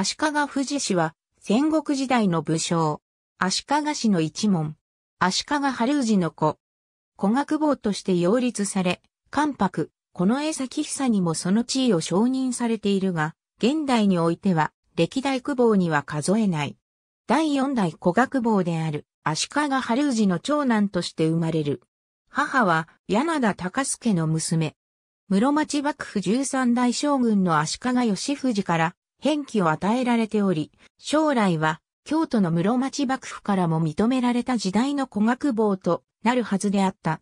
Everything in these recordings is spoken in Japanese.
足利富士氏は戦国時代の武将。足利氏の一門。足利春氏の子。古学坊として擁立され、関白、この江崎久にもその地位を承認されているが、現代においては、歴代久保には数えない。第四代古学坊である、足利春氏の長男として生まれる。母は、柳田隆助の娘。室町幕府十三代将軍の足利義藤から、変気を与えられており、将来は京都の室町幕府からも認められた時代の古学坊となるはずであった。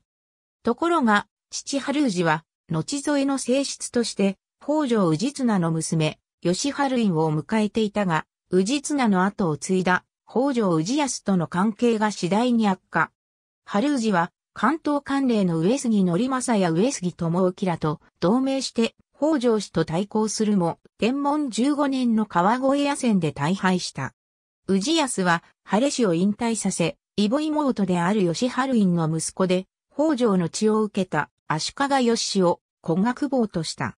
ところが、父春氏は、後添えの性質として、北条氏綱の娘、吉春院を迎えていたが、氏綱の後を継いだ北条氏康との関係が次第に悪化。春氏は、関東関連の上杉則政や上杉智興らと同盟して北条氏と対抗するも、天文15年の川越野戦で大敗した。宇治康は、晴れ氏を引退させ、異母妹である吉春院の息子で、北条の血を受けた足利義氏を古学坊とした。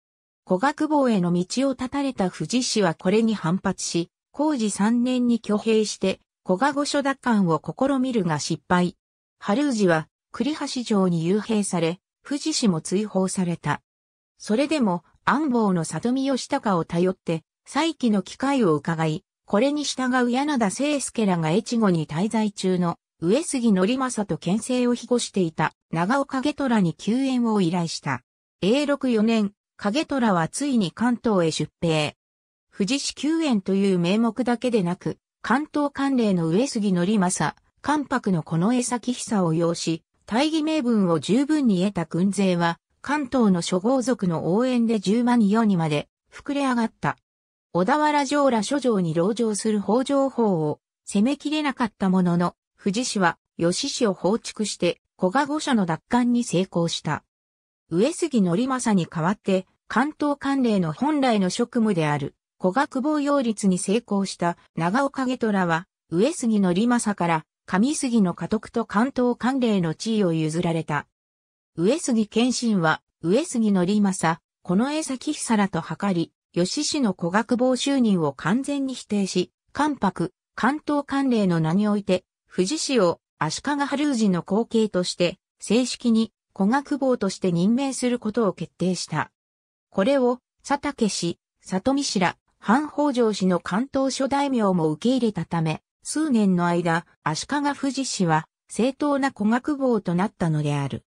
古学坊への道を断たれた藤氏はこれに反発し、工事3年に挙兵して、古賀御所奪還を試みるが失敗。春氏は、栗橋城に幽閉され、藤氏も追放された。それでも、安房の里見義隆を頼って、再起の機会を伺い、これに従う柳田清介らが越後に滞在中の上杉則政と牽制を庇護していた長尾影虎に救援を依頼した。永禄4年、影虎はついに関東へ出兵。富士市救援という名目だけでなく、関東関連の上杉則政、関白のこの崎久を要し、大義名分を十分に得た軍勢は、関東の諸豪族の応援で10万余にまで膨れ上がった。小田原城ら諸城に籠城する北条法を攻めきれなかったものの、富士氏は吉氏を放逐して古賀御所の奪還に成功した。上杉則政に代わって関東関連の本来の職務である古賀久保擁立に成功した長岡下虎は上杉則政から上杉の家督と関東関連の地位を譲られた。上杉謙信は、上杉ま政、この江崎久らと図り、吉氏の古学房就任を完全に否定し、関白、関東関令の名において、富士市を足利春氏の後継として、正式に古学房として任命することを決定した。これを、佐竹氏、里見氏ら、藩北条氏の関東諸大名も受け入れたため、数年の間、足利富士氏は、正当な古学房となったのである。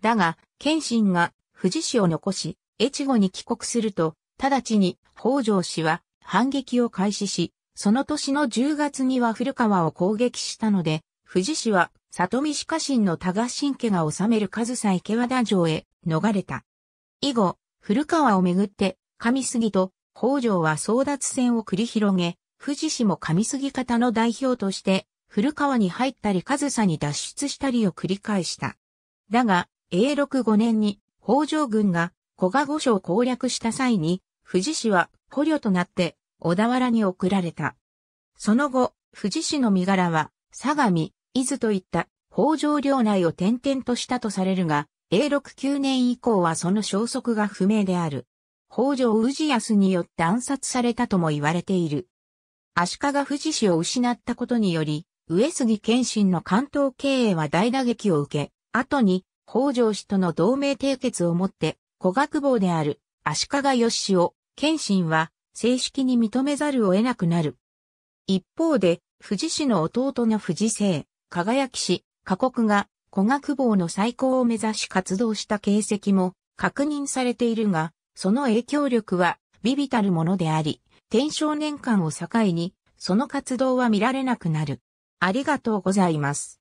だが、謙信が富士市を残し、越後に帰国すると、直ちに北条氏は反撃を開始し、その年の10月には古川を攻撃したので、富士氏は里見氏家臣の多賀神家が治める上総池和田城へ逃れた。以後、古川をめぐって、上杉と北条は争奪戦を繰り広げ、富士氏も上杉方の代表として、古川に入ったり上総に脱出したりを繰り返した。だが、永禄5年に北条軍が古賀御所を攻略した際に、富士氏は捕虜となって小田原に送られた。その後、富士氏の身柄は、相模、伊豆といった北条領内を転々としたとされるが、永禄9年以降はその消息が不明である。北条氏康によって暗殺されたとも言われている。足利富士氏を失ったことにより、上杉謙信の関東経営は大打撃を受け、後に北条氏との同盟締結をもって、古学坊である足利義氏を、謙信は正式に認めざるを得なくなる。一方で、富士氏の弟の富士姓、輝氏、過酷が古学坊の再興を目指し活動した形跡も確認されているが、その影響力は微々たるものであり、天正年間を境に、その活動は見られなくなる。ありがとうございます。